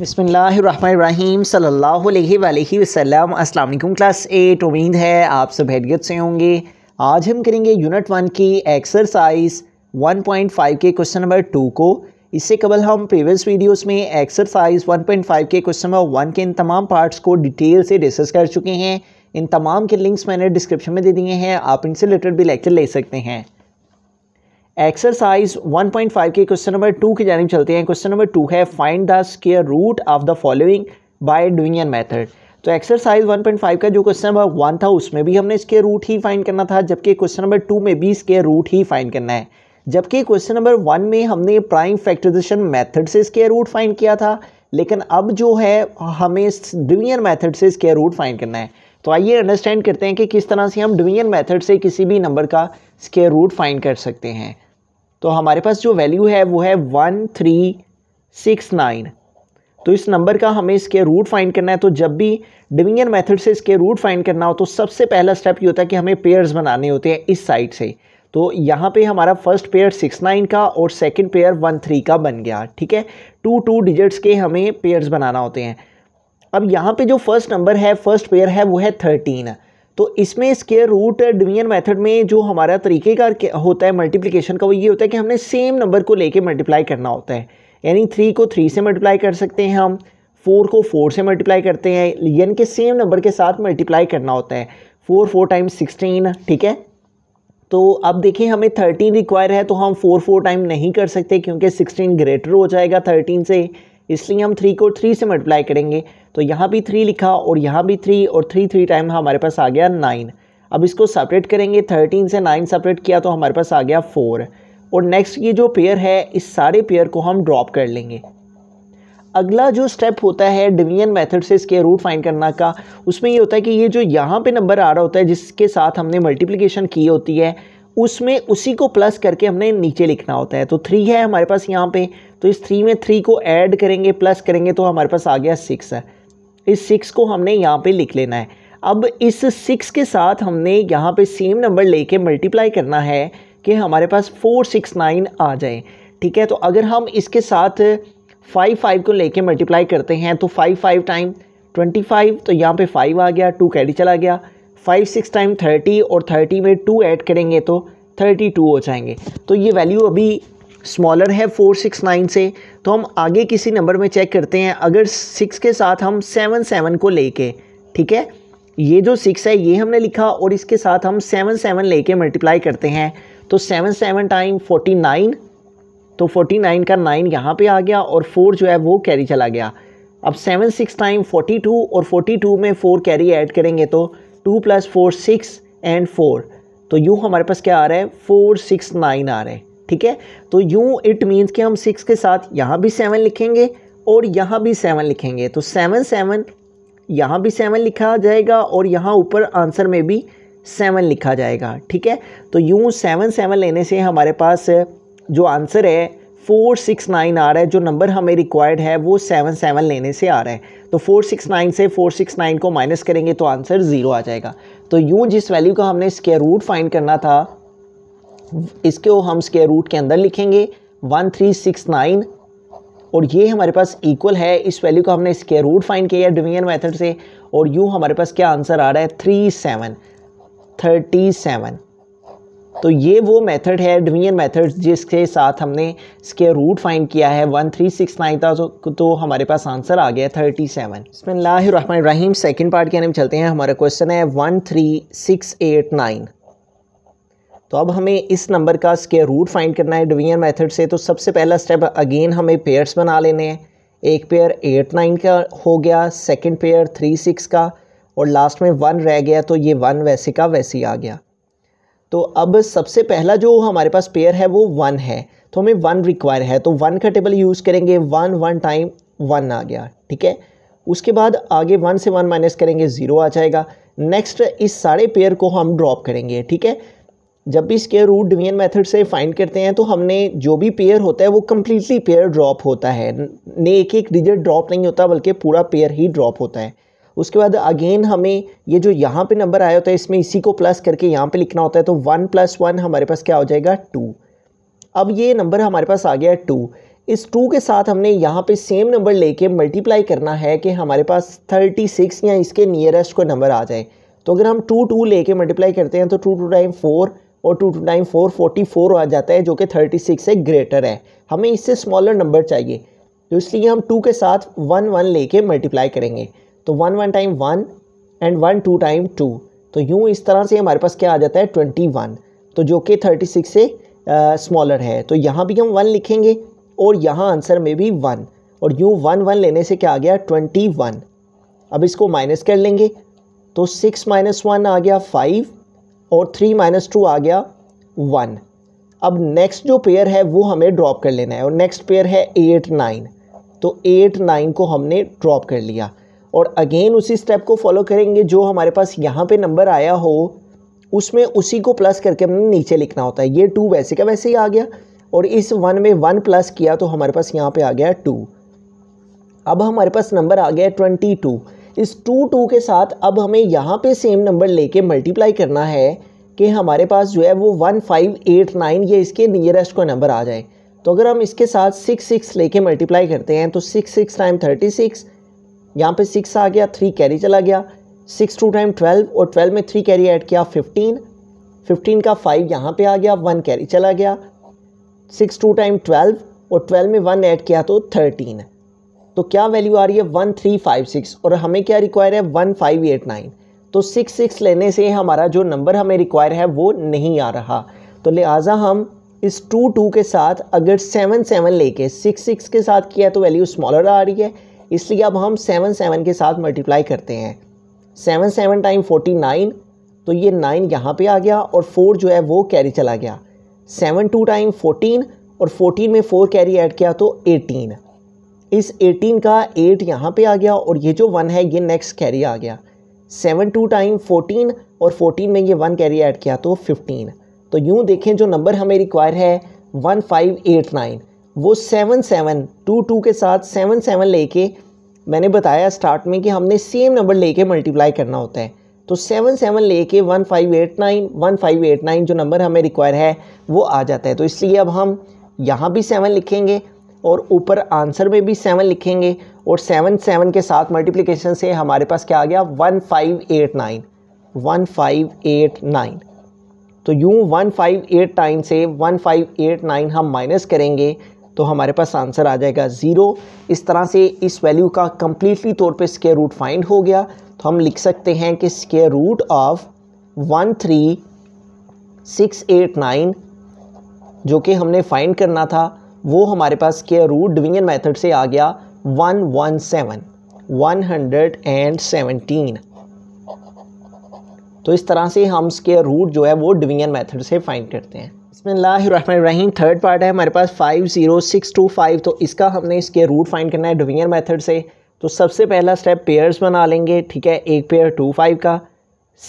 बसमीम सल्लल्लाहु अलैहि क्लास एट उम्मीद है आप सब हैरियत से होंगे आज हम करेंगे यूनिट वन की एक्सरसाइज 1.5 के क्वेश्चन नंबर टू को इससे कबल हम प्रीवियस वीडियोस में एक्सरसाइज 1.5 के क्वेश्चन नंबर वन के इन तमाम पार्ट्स को डिटेल से डिस्कस कर चुके हैं इन तमाम के लिंक्स मैंने डिस्क्रिप्शन में दे दिए हैं आप इनसे रिलेटेड भी लेक्चर ले सकते हैं एक्सरसाइज 1.5 के क्वेश्चन नंबर टू की जानब चलते हैं क्वेश्चन नंबर टू है find the square root of the following by doing an method तो एक्सरसाइज 1.5 का जो क्वेश्चन नंबर वन था उसमें भी हमने स्केयर रूट ही फाइंड करना था जबकि क्वेश्चन नंबर टू में भी स्केयर रूट ही फाइंड करना है जबकि क्वेश्चन नंबर वन में हमने प्राइम फैक्ट्रेशन मैथड से स्केयर रूट फाइन किया था लेकिन अब जो है हमें डिवीजन मेथड से स्केयर रूट फाइंड करना है तो आइए अंडरस्टैंड करते हैं कि किस तरह से हम डिवीजन मेथड से किसी भी नंबर का स्केयर रूट फाइंड कर सकते हैं तो हमारे पास जो वैल्यू है वो है वन थ्री सिक्स नाइन तो इस नंबर का हमें इसके रूट फाइंड करना है तो जब भी डिवीजन मेथड से इसके रूट फाइंड करना हो तो सबसे पहला स्टेप ये होता है कि हमें पेयर्स बनाने होते हैं इस साइड से तो यहाँ पे हमारा फर्स्ट पेयर सिक्स नाइन का और सेकंड पेयर वन थ्री का बन गया ठीक है टू टू डिजिट्स के हमें पेयर्स बनाना होते हैं अब यहाँ पे जो फर्स्ट नंबर है फर्स्ट पेयर है वो है थर्टीन तो इसमें स्केयर रूट डिवीजन मेथड में जो हमारा तरीक़ेकार होता है मल्टीप्लिकेशन का वो ये होता है कि हमने सेम नंबर को लेके मल्टीप्लाई करना होता है यानी थ्री को थ्री से मल्टीप्लाई कर सकते हैं हम फोर को फोर से मल्टीप्लाई करते हैं यानी कि सेम नंबर के साथ मल्टीप्लाई करना होता है फोर फोर टाइम्स सिक्सटीन ठीक है तो अब देखिए हमें थर्टीन रिक्वायर है तो हम फोर फोर टाइम नहीं कर सकते क्योंकि सिक्सटीन ग्रेटर हो जाएगा थर्टीन से इसलिए हम थ्री को थ्री से मल्टीप्लाई करेंगे तो यहाँ भी थ्री लिखा और यहाँ भी थ्री और थ्री थ्री टाइम हमारे पास आ गया नाइन अब इसको सेपरेट करेंगे थर्टीन से नाइन सेपरेट किया तो हमारे पास आ गया फोर और नेक्स्ट ये जो पेयर है इस सारे पेयर को हम ड्रॉप कर लेंगे अगला जो स्टेप होता है डिवीजन मेथड से इसके रूट फाइंड करना का उसमें ये होता है कि ये जो यहाँ पे नंबर आ रहा होता है जिसके साथ हमने मल्टीप्लिकेशन की होती है उसमें उसी को प्लस करके हमने नीचे लिखना होता है तो थ्री है हमारे पास यहाँ पे तो इस थ्री में थ्री को ऐड करेंगे प्लस करेंगे तो हमारे पास आ गया सिक्स है इस सिक्स को हमने यहाँ पे लिख लेना है अब इस सिक्स के साथ हमने यहाँ पे सेम नंबर लेके मल्टीप्लाई करना है कि हमारे पास फोर सिक्स नाइन आ जाए ठीक है तो अगर हम इसके साथ फाइव फाइव को लेके मल्टीप्लाई करते हैं तो five five time twenty five तो यहाँ पे फाइव आ गया टू कैडी चला गया फाइव सिक्स टाइम थर्टी और थर्टी में टू ऐड करेंगे तो थर्टी टू हो जाएंगे तो ये वैल्यू अभी स्मॉलर है फोर सिक्स नाइन से तो हम आगे किसी नंबर में चेक करते हैं अगर सिक्स के साथ हम सेवन सेवन को लेके ठीक है ये जो सिक्स है ये हमने लिखा और इसके साथ हम सेवन सेवन लेके मल्टीप्लाई करते हैं तो seven seven time forty nine तो फोर्टी नाइन का नाइन यहाँ पे आ गया और फोर जो है वो कैरी चला गया अब seven six time forty two और फोर्टी टू में फ़ोर कैरी ऐड करेंगे तो two plus four six and four तो यूँ हमारे पास क्या आ रहा है फोर सिक्स नाइन आ रहा है ठीक है तो यूँ इट मीन्स कि हम सिक्स के साथ यहाँ भी सेवन लिखेंगे और यहाँ भी सेवन लिखेंगे तो सेवन सेवन यहाँ भी सेवन लिखा जाएगा और यहाँ ऊपर आंसर में भी सेवन लिखा जाएगा ठीक है तो यूँ सेवन सेवन लेने से हमारे पास जो आंसर है फोर सिक्स नाइन आ रहा है जो नंबर हमें रिक्वायर्ड है वो सेवन सेवन लेने से आ रहा है तो फोर सिक्स नाइन से फोर सिक्स नाइन को माइनस करेंगे तो आंसर ज़ीरो आ जाएगा तो यूँ जिस वैल्यू का हमने स्केयर रूट फाइंड करना था इसको हम स्केयर रूट के अंदर लिखेंगे वन थ्री सिक्स नाइन और ये हमारे पास इक्वल है इस वैल्यू का हमने स्केयर रूट फाइंड किया है डिवीजन मेथड से और यूँ हमारे पास क्या आंसर आ रहा है थ्री सेवन थर्टी सेवन तो ये वो मेथड है डिवीजन मेथड जिसके साथ हमने स्केयर रूट फाइंड किया है वन थ्री सिक्स नाइन था तो हमारे पास आंसर आ गया थर्टी सेवन इसमें रहीम सेकेंड पार्ट के नाम चलते हैं हमारा क्वेश्चन है one three six eight nine तो अब हमें इस नंबर का स्केयर रूट फाइंड करना है डिवीजन मेथड से तो सबसे पहला स्टेप अगेन हमें पेयर्स बना लेने हैं एक पेयर एट नाइन का हो गया सेकेंड पेयर थ्री सिक्स का और लास्ट में वन रह गया तो ये वन वैसे का वैसे ही आ गया तो अब सबसे पहला जो हमारे पास पेयर है वो वन है तो हमें वन रिक्वायर है तो वन का टेबल यूज़ करेंगे वन वन टाइम वन आ गया ठीक है उसके बाद आगे वन से वन माइनस करेंगे ज़ीरो आ जाएगा नेक्स्ट इस सारे पेयर को हम ड्रॉप करेंगे ठीक है जब भी स्केयर रूट डिवीजन मेथड से फाइंड करते हैं तो हमने जो भी पेयर होता है वो कम्प्लीटली पेयर ड्रॉप होता है ने एक एक डिजिट ड्रॉप नहीं होता बल्कि पूरा पेयर ही ड्रॉप होता है उसके बाद अगेन हमें ये जो यहाँ पे नंबर आया होता है इसमें इसी को प्लस करके यहाँ पे लिखना होता है तो वन प्लस वन हमारे पास क्या हो जाएगा टू अब ये नंबर हमारे पास आ गया टू इस टू के साथ हमने यहाँ पे सेम नंबर लेके मल्टीप्लाई करना है कि हमारे पास थर्टी सिक्स या इसके नियरेस्ट को नंबर आ जाए तो अगर हम टू टू कर मल्टीप्लाई करते हैं तो टू टू टाइम फोर और two two time four forty four आ जाता है जो कि थर्टी सिक्स से ग्रेटर है हमें इससे स्मॉलर नंबर चाहिए तो इसलिए हम टू के साथ वन वन लेके मल्टीप्लाई करेंगे तो one one time one and one two time two तो यूँ इस तरह से हमारे पास क्या आ जाता है ट्वेंटी वन तो जो कि थर्टी सिक्स से स्मॉलर है तो यहाँ भी हम वन लिखेंगे और यहाँ आंसर में भी वन और यूँ वन वन लेने से क्या आ गया ट्वेंटी वन अब इसको माइनस कर लेंगे तो सिक्स माइनस वन आ गया फाइव और थ्री माइनस टू आ गया वन अब नेक्स्ट जो पेयर है वो हमें ड्रॉप कर लेना है और नेक्स्ट पेयर है एट नाइन तो एट नाइन को हमने ड्रॉप कर लिया और अगेन उसी स्टेप को फॉलो करेंगे जो हमारे पास यहाँ पे नंबर आया हो उसमें उसी को प्लस करके हमने नीचे लिखना होता है ये टू वैसे का वैसे ही आ गया और इस वन में वन प्लस किया तो हमारे पास यहाँ पे आ गया टू अब हमारे पास नंबर आ गया ट्वेंटी टू इस टू टू के साथ अब हमें यहाँ पे सेम नंबर लेके मल्टीप्लाई करना है कि हमारे पास जो है वो वन फाइव एट नाइन ये इसके नियरेस्ट को नंबर आ जाए तो अगर हम इसके साथ सिक्स सिक्स लेके मल्टीप्लाई करते हैं तो six six time thirty six यहाँ पे सिक्स आ गया थ्री कैरी चला गया सिक्स टू टाइम ट्वेल्व और ट्वेल्व में थ्री कैरी ऐड किया फिफ्टीन फिफ्टीन का फाइव यहाँ पे आ गया वन कैरी चला गया सिक्स टू टाइम ट्वेल्व और ट्वेल्व में वन ऐड किया तो थर्टीन तो क्या वैल्यू आ रही है वन थ्री फाइव सिक्स और हमें क्या रिक्वायर है वन फाइव एट नाइन तो सिक्स सिक्स लेने से हमारा जो नंबर हमें रिक्वायर है वो नहीं आ रहा तो लिहाजा हम इस टू टू के साथ अगर सेवन सेवन लेके सिक्स सिक्स के साथ किया तो वैल्यू स्मॉलर आ रही है इसलिए अब हम सेवन सेवन के साथ मल्टीप्लाई करते हैं seven seven time forty nine तो ये नाइन यहाँ पे आ गया और फोर जो है वो कैरी चला गया सेवन टू टाइम फोर्टीन और फोर्टीन में फ़ोर कैरी ऐड किया तो एटीन इस एटीन का एट यहाँ पे आ गया और ये जो वन है ये नेक्स्ट कैरी आ गया सेवन टू टाइम फोर्टीन और फोर्टीन में ये वन कैरी ऐड किया तो फिफ्टीन तो यूँ देखें जो नंबर हमें रिक्वायर है वन फाइव एट नाइन वो सेवन सेवन टू टू के साथ सेवन सेवन लेके मैंने बताया स्टार्ट में कि हमने सेम नंबर लेके मल्टीप्लाई करना होता है तो सेवन सेवन कर one five eight nine one five eight nine जो नंबर हमें रिक्वायर है वो आ जाता है तो इसलिए अब हम यहाँ भी सेवन लिखेंगे और ऊपर आंसर में भी सेवन लिखेंगे और सेवन सेवन के साथ मल्टीप्लिकेशन से हमारे पास क्या आ गया one five eight nine one five eight nine तो यूँ वन फाइव एट नाइन से वन फाइव एट नाइन हम माइनस करेंगे तो हमारे पास आंसर आ जाएगा ज़ीरो इस तरह से इस वैल्यू का कम्प्लीटली तौर पे स्केयर रूट फाइंड हो गया तो हम लिख सकते हैं कि square root of one three six eight nine जो कि हमने फाइंड करना था वो हमारे पास स्केयर रूट डिवीजन मेथड से आ गया one one seven one hundred and seventeen तो इस तरह से हम स्केयर रूट जो है वो डिवीजन मेथड से फाइंड करते हैं बसमीम थर्ड पार्ट है हमारे पास five zero six two five तो इसका हमने इसके रूट फाइंड करना है डिवीजन मेथड से तो सबसे पहला स्टेप पेयर्स बना लेंगे ठीक है एक पेयर टू फाइव का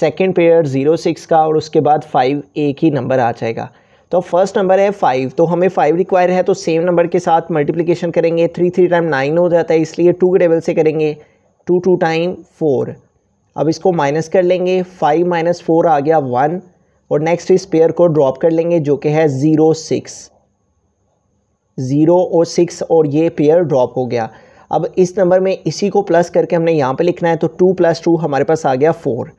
सेकंड पेयर ज़ीरो सिक्स का और उसके बाद फाइव एक ही नंबर आ जाएगा तो फर्स्ट नंबर है फाइव तो हमें फाइव रिक्वायर है तो सेम नंबर के साथ मल्टीप्लीकेशन करेंगे थ्री थ्री टाइम नाइन हो जाता है इसलिए टू के टेबल से करेंगे टू टू टाइम फोर अब इसको माइनस कर लेंगे फाइव माइनस फोर आ गया वन और नेक्स्ट इस पेयर को ड्रॉप कर लेंगे जो कि है ज़ीरो सिक्स ज़ीरो और सिक्स और ये पेयर ड्रॉप हो गया अब इस नंबर में इसी को प्लस करके हमने यहाँ पे लिखना है तो टू प्लस टू हमारे पास आ गया फोर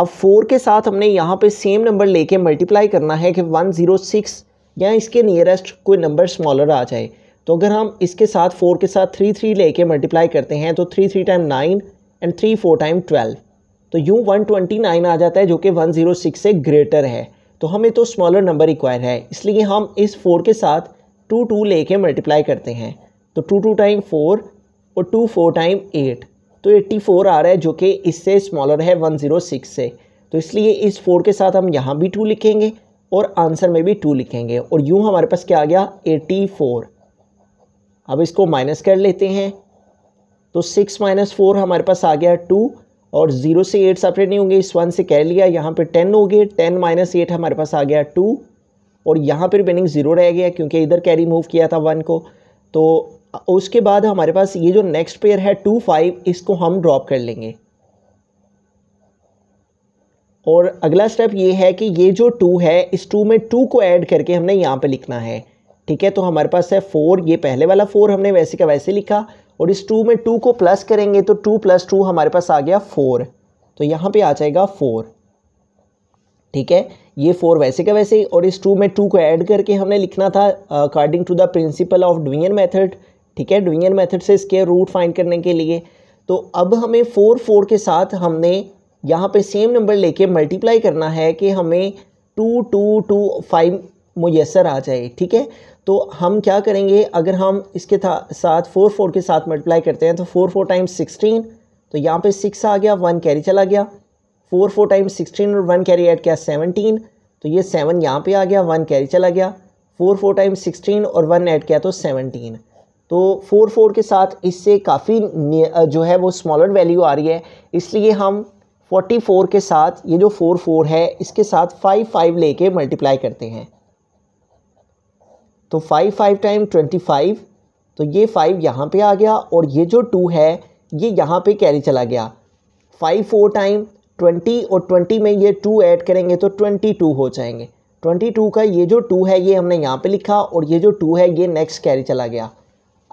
अब फोर के साथ हमने यहाँ पे सेम नंबर लेके मल्टीप्लाई करना है कि वन ज़ीरो सिक्स या इसके नियरेस्ट कोई नंबर स्मॉलर आ जाए तो अगर हम इसके साथ फोर के साथ थ्री थ्री लेके मल्टीप्लाई करते हैं तो three three time nine and three four time twelve तो ट्वेंटी 129 आ जाता है जो कि 106 से ग्रेटर है तो हमें तो स्मॉलर नंबर रिक्वायर है इसलिए हम इस फोर के साथ टू टू ले कर मल्टीप्लाई करते हैं तो टू टू टाइम फोर और टू फोर टाइम एट तो एट्टी फोर आ रहा है जो कि इससे स्मॉलर है वन ज़ीरो सिक्स से तो इसलिए इस फोर के साथ हम यहाँ भी टू लिखेंगे और आंसर में भी टू लिखेंगे और यूँ हमारे पास क्या आ गया एटी फोर अब इसको माइनस कर लेते हैं तो सिक्स माइनस फोर हमारे पास आ गया टू और ज़ीरो से एट सेपरेट नहीं होंगे इस वन से कह लिया यहाँ पे टेन हो गए टेन माइनस एट हमारे पास आ गया टू और यहाँ पर बेनिंग ज़ीरो रह गया क्योंकि इधर कैरी मूव किया था वन को तो उसके बाद हमारे पास ये जो नेक्स्ट पेयर है टू फाइव इसको हम ड्रॉप कर लेंगे और अगला स्टेप ये है कि ये जो टू है इस टू में टू को ऐड करके हमने यहाँ पे लिखना है ठीक है तो हमारे पास है फोर ये पहले वाला फोर हमने वैसे का वैसे लिखा और इस टू में टू को प्लस करेंगे तो टू प्लस टू हमारे पास आ गया फोर तो यहाँ पे आ जाएगा फोर ठीक है ये फोर वैसे का वैसे ही और इस टू में टू को ऐड करके हमने लिखना था according to the principle of डुइंगन मेथड ठीक है डुइंगन मेथड से इसके रूट फाइंड करने के लिए तो अब हमें फोर फोर के साथ हमने यहाँ पे सेम नंबर लेके मल्टीप्लाई करना है कि हमें टू टू टू फाइव मुयसर आ जाए ठीक है तो हम क्या करेंगे अगर हम इसके साथ फोर फोर के साथ मल्टीप्लाई करते हैं तो फोर फोर टाइम्स सिक्सटीन तो यहाँ पे सिक्स आ गया वन कैरी चला गया फोर फोर टाइम्स सिक्सटीन और वन कैरी ऐड किया सेवनटीन तो ये सेवन यहाँ पे आ गया वन कैरी चला गया फोर फोर टाइम्स सिक्सटीन और वन ऐड किया तो सेवनटीन तो फोर फोर के साथ इससे काफ़ी जो है वो स्मॉलर वैल्यू आ रही है इसलिए हम फोर्टी फोर के साथ ये जो फोर फोर है इसके साथ फाइव फाइव लेके मल्टीप्लाई करते हैं तो five five time twenty five तो ये फाइव यहाँ पे आ गया और ये जो टू है ये यहाँ पे कैरी चला गया फाइव फोर टाइम ट्वेंटी और ट्वेंटी में ये टू ऐड करेंगे तो ट्वेंटी टू हो जाएंगे ट्वेंटी टू का ये जो टू है ये हमने यहाँ पे लिखा और ये जो टू है ये नेक्स्ट कैरी चला गया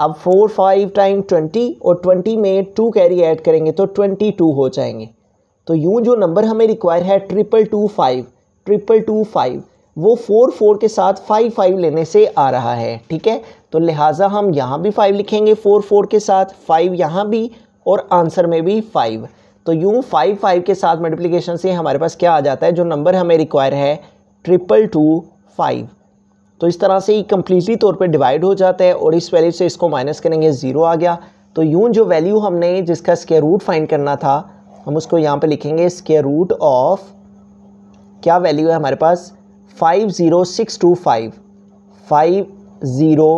अब फोर फाइव टाइम ट्वेंटी और ट्वेंटी में टू कैरी ऐड करेंगे तो ट्वेंटी टू हो जाएंगे तो यूँ जो नंबर हमें रिक्वायर है triple two five triple two five वो फोर फोर के साथ फाइव फाइव लेने से आ रहा है ठीक है तो लिहाजा हम यहाँ भी फाइव लिखेंगे फोर फोर के साथ फाइव यहाँ भी और आंसर में भी फाइव तो यूँ फाइव फाइव के साथ मल्टीप्लीकेशन से हमारे पास क्या आ जाता है जो नंबर हमें रिक्वायर है ट्रिपल टू फाइव तो इस तरह से ये कम्प्लीटली तौर पे डिवाइड हो जाता है और इस वैल्यू से इसको माइनस करेंगे ज़ीरो आ गया तो यूँ जो वैल्यू हमने जिसका स्केयर रूट फाइंड करना था हम उसको यहाँ पर लिखेंगे स्केयर रूट ऑफ क्या वैल्यू है हमारे पास five zero six two five five zero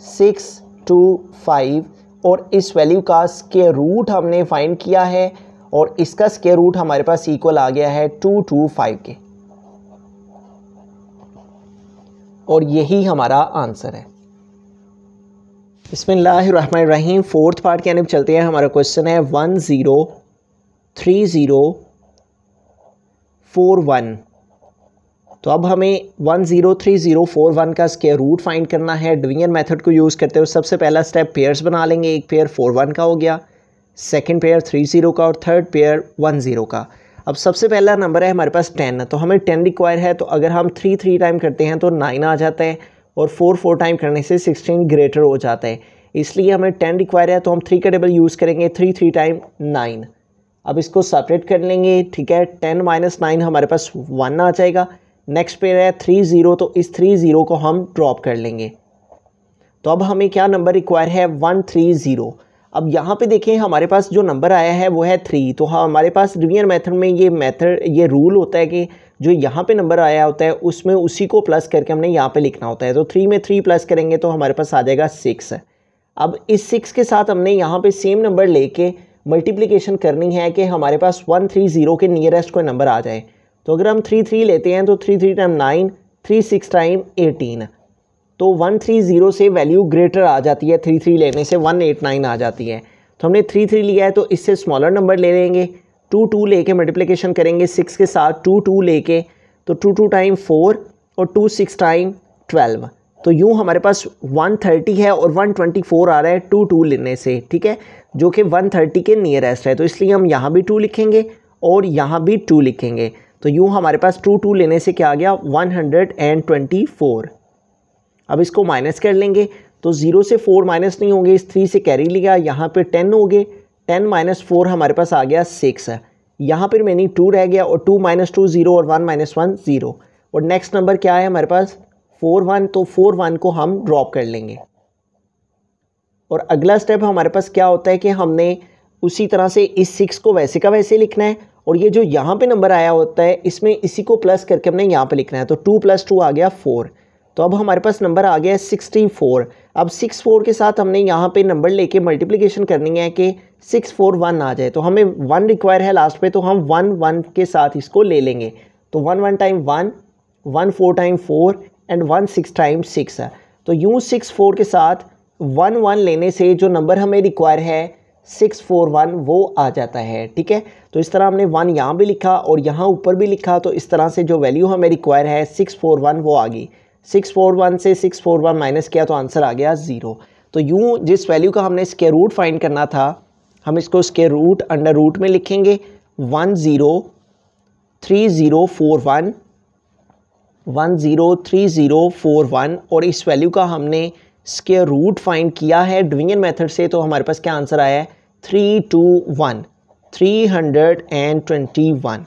six two five और इस वैल्यू का स्केयर रूट हमने फाइंड किया है और इसका स्केयर रूट हमारे पास इक्वल आ गया है टू टू फाइव के और यही हमारा आंसर है बसमीम फोर्थ पार्ट के अंदर चलते हैं हमारा क्वेश्चन है one zero three zero four one तो अब हमें one zero zero three four one का स्केयर रूट फाइंड करना है डिवीजन मेथड को यूज़ करते हुए सबसे पहला स्टेप पेयर्स बना लेंगे एक पेयर फोर वन का हो गया सेकंड पेयर थ्री जीरो का और थर्ड पेयर वन जीरो का अब सबसे पहला नंबर है हमारे पास टेन तो हमें टेन रिक्वायर है तो अगर हम थ्री थ्री टाइम करते हैं तो नाइन आ जाता है और फोर फोर टाइम करने से सिक्सटीन ग्रेटर हो जाता है इसलिए हमें टेन रिक्वायर है तो हम थ्री का टेबल यूज़ करेंगे थ्री थ्री टाइम नाइन अब इसको सेपरेट कर लेंगे ठीक है टेन माइनस नाइन हमारे पास वन आ जाएगा नेक्स्ट पे है थ्री ज़ीरो तो इस थ्री ज़ीरो को हम ड्रॉप कर लेंगे तो अब हमें क्या नंबर रिक्वायर है वन थ्री ज़ीरो अब यहाँ पे देखें हमारे पास जो नंबर आया है वो है थ्री तो हाँ हमारे पास रिवियर मेथड में ये मेथड ये रूल होता है कि जो यहाँ पे नंबर आया होता है उसमें उसी को प्लस करके हमने यहाँ पे लिखना होता है तो थ्री में थ्री प्लस करेंगे तो हमारे पास आ जाएगा सिक्स अब इस सिक्स के साथ हमने यहाँ पे सेम नंबर लेके मल्टीप्लिकेशन करनी है कि हमारे पास वन थ्री ज़ीरो के नियरेस्ट कोई नंबर आ जाए तो अगर हम थ्री थ्री लेते हैं तो three three time nine three six time eighteen तो वन थ्री ज़ीरो से वैल्यू ग्रेटर आ जाती है थ्री थ्री लेने से वन एट नाइन आ जाती है तो हमने थ्री थ्री लिया है तो इससे स्मॉलर नंबर ले लेंगे टू टू लेके मल्टीप्लीकेशन करेंगे सिक्स के साथ टू टू लेके तो टू टू टाइम फोर और टू सिक्स टाइम ट्वेल्व तो यूँ हमारे पास वन थर्टी है और वन ट्वेंटी फोर आ रहा है टू टू लेने से ठीक है जो कि वन थर्टी के नियरेस्ट है तो इसलिए हम यहाँ भी टू लिखेंगे और यहाँ भी टू लिखेंगे तो यूँ हमारे पास टू टू लेने से क्या आ गया one hundred and twenty four अब इसको माइनस कर लेंगे तो ज़ीरो से फोर माइनस नहीं होंगे इस थ्री से कैरी लिया यहाँ पे टेन हो गए टेन माइनस फोर हमारे पास आ गया सिक्स है यहाँ पर मैंने टू रह गया और टू माइनस टू ज़ीरो और वन माइनस वन ज़ीरो और नेक्स्ट नंबर क्या है हमारे पास फोर वन तो फोर वन को हम ड्रॉप कर लेंगे और अगला स्टेप हमारे पास क्या होता है कि हमने उसी तरह से इस सिक्स को वैसे का वैसे लिखना है और ये जो यहाँ पे नंबर आया होता है इसमें इसी को प्लस करके हमने यहाँ पे लिखना है तो टू प्लस टू आ गया फोर तो अब हमारे पास नंबर आ गया है सिक्सटी फोर अब सिक्स फोर के साथ हमने यहाँ पे नंबर लेके मल्टीप्लिकेशन करनी है कि सिक्स फोर वन आ जाए तो हमें वन रिक्वायर है लास्ट पे तो हम वन वन के साथ इसको ले लेंगे तो one one time one one four time four and one six time six तो यूँ सिक्स फोर के साथ वन वन लेने से जो नंबर हमें रिक्वायर है सिक्स फोर वन वो आ जाता है ठीक है तो इस तरह हमने वन यहाँ भी लिखा और यहाँ ऊपर भी लिखा तो इस तरह से जो वैल्यू हमें रिक्वायर है सिक्स फोर वन वो आ गई सिक्स फोर वन से सिक्स फोर वन माइनस किया तो आंसर आ गया ज़ीरो तो यूँ जिस वैल्यू का हमने स्केयर रूट फाइंड करना था हम इसको स्केयर रूट अंडर रूट में लिखेंगे one zero three zero four one one zero three zero four one और इस वैल्यू का हमने स्केयर रूट फाइंड किया है डिवीजन मेथड से तो हमारे पास क्या आंसर आया है three two one three hundred and twenty one